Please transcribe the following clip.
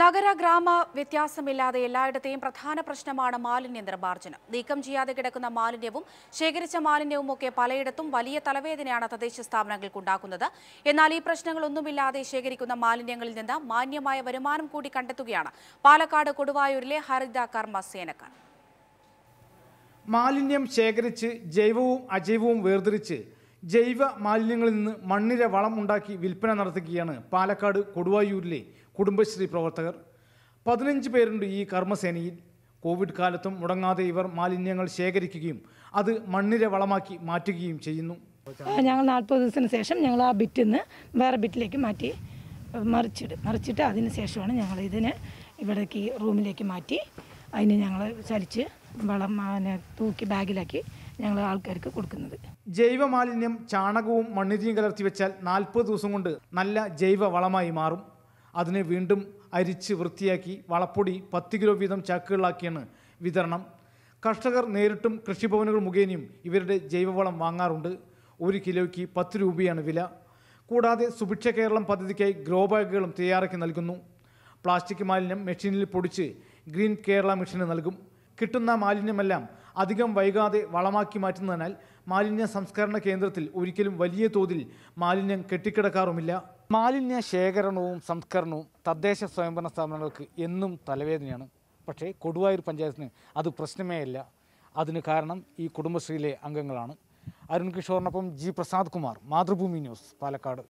നഗര ഗ്രാമ വ്യത്യാസമില്ലാതെ എല്ലായിടത്തെയും പ്രധാന പ്രശ്നമാണ് മാലിന്യ നിർമ്മാർജ്ജനം നീക്കം ചെയ്യാതെ കിടക്കുന്ന മാലിന്യവും ശേഖരിച്ച മാലിന്യവും ഒക്കെ പലയിടത്തും വലിയ തലവേദനയാണ് തദ്ദേശ സ്ഥാപനങ്ങൾക്കുണ്ടാക്കുന്നത് എന്നാൽ ഈ പ്രശ്നങ്ങളൊന്നുമില്ലാതെ ശേഖരിക്കുന്ന മാലിന്യങ്ങളിൽ നിന്ന് മാന്യമായ വരുമാനം കൂടി കണ്ടെത്തുകയാണ് പാലക്കാട് കൊടുവായൂരിലെ ഹരിത കർമ്മ സേനക്കാർ മാലിന്യം ശേഖരിച്ച് ജൈവവും അജൈവവും വേർതിരിച്ച് ജൈവ മാലിന്യങ്ങളിൽ നിന്ന് മണ്ണിര വളം ഉണ്ടാക്കി വിൽപ്പന നടത്തുകയാണ് പാലക്കാട് കൊടുവായൂരിലെ കുടുംബശ്രീ പ്രവർത്തകർ പതിനഞ്ച് പേരുണ്ട് ഈ കർമ്മസേനയിൽ കോവിഡ് കാലത്തും മുടങ്ങാതെ ഇവർ മാലിന്യങ്ങൾ ശേഖരിക്കുകയും അത് മണ്ണിര വളമാക്കി മാറ്റുകയും ചെയ്യുന്നു ഞങ്ങൾ നാൽപ്പത് ദിവസത്തിന് ശേഷം ഞങ്ങൾ ആ ബിറ്റിൽ നിന്ന് വേറെ ബിറ്റിലേക്ക് മാറ്റി മറിച്ചിടും മറിച്ചിട്ട് അതിന് ശേഷമാണ് ഞങ്ങൾ ഇതിനെ ഇവിടേക്ക് റൂമിലേക്ക് മാറ്റി അതിന് ഞങ്ങൾ ചലിച്ച് വളം തൂക്കി ബാഗിലാക്കി ഞങ്ങൾ ആൾക്കാർക്ക് കൊടുക്കുന്നത് ജൈവ മാലിന്യം ചാണകവും മണ്ണിരിയും കലർത്തി വെച്ചാൽ നാൽപ്പത് ദിവസം കൊണ്ട് നല്ല ജൈവ വളമായി മാറും അതിനെ വീണ്ടും അരിച്ച് വൃത്തിയാക്കി വളപ്പൊടി പത്ത് കിലോ വീതം ചാക്കുകളിലാക്കിയാണ് വിതരണം കർഷകർ നേരിട്ടും കൃഷിഭവനുകൾ മുഖേനയും ഇവരുടെ ജൈവവളം വാങ്ങാറുണ്ട് ഒരു കിലോയ്ക്ക് പത്ത് രൂപയാണ് വില കൂടാതെ സുഭിക്ഷ കേരളം പദ്ധതിക്കായി ഗ്രോ ബാഗുകളും തയ്യാറാക്കി നൽകുന്നു പ്ലാസ്റ്റിക് മാലിന്യം മെഷീനിൽ പൊടിച്ച് ഗ്രീൻ കേരള മിഷന് നൽകും കിട്ടുന്ന മാലിന്യമെല്ലാം അധികം വൈകാതെ വളമാക്കി മാറ്റുന്നതിനാൽ മാലിന്യ സംസ്കരണ കേന്ദ്രത്തിൽ ഒരിക്കലും വലിയ തോതിൽ മാലിന്യം കെട്ടിക്കിടക്കാറുമില്ല മാലിന്യ ശേഖരണവും സംസ്കരണവും തദ്ദേശ സ്വയംഭരണ സ്ഥാപനങ്ങൾക്ക് എന്നും തലവേദനയാണ് പക്ഷേ കൊടുവായൂർ പഞ്ചായത്തിന് അത് പ്രശ്നമേ അല്ല അതിന് കാരണം ഈ കുടുംബശ്രീയിലെ അംഗങ്ങളാണ് അരുൺ കിഷോറിനൊപ്പം ജി പ്രസാദ് കുമാർ മാതൃഭൂമി ന്യൂസ് പാലക്കാട്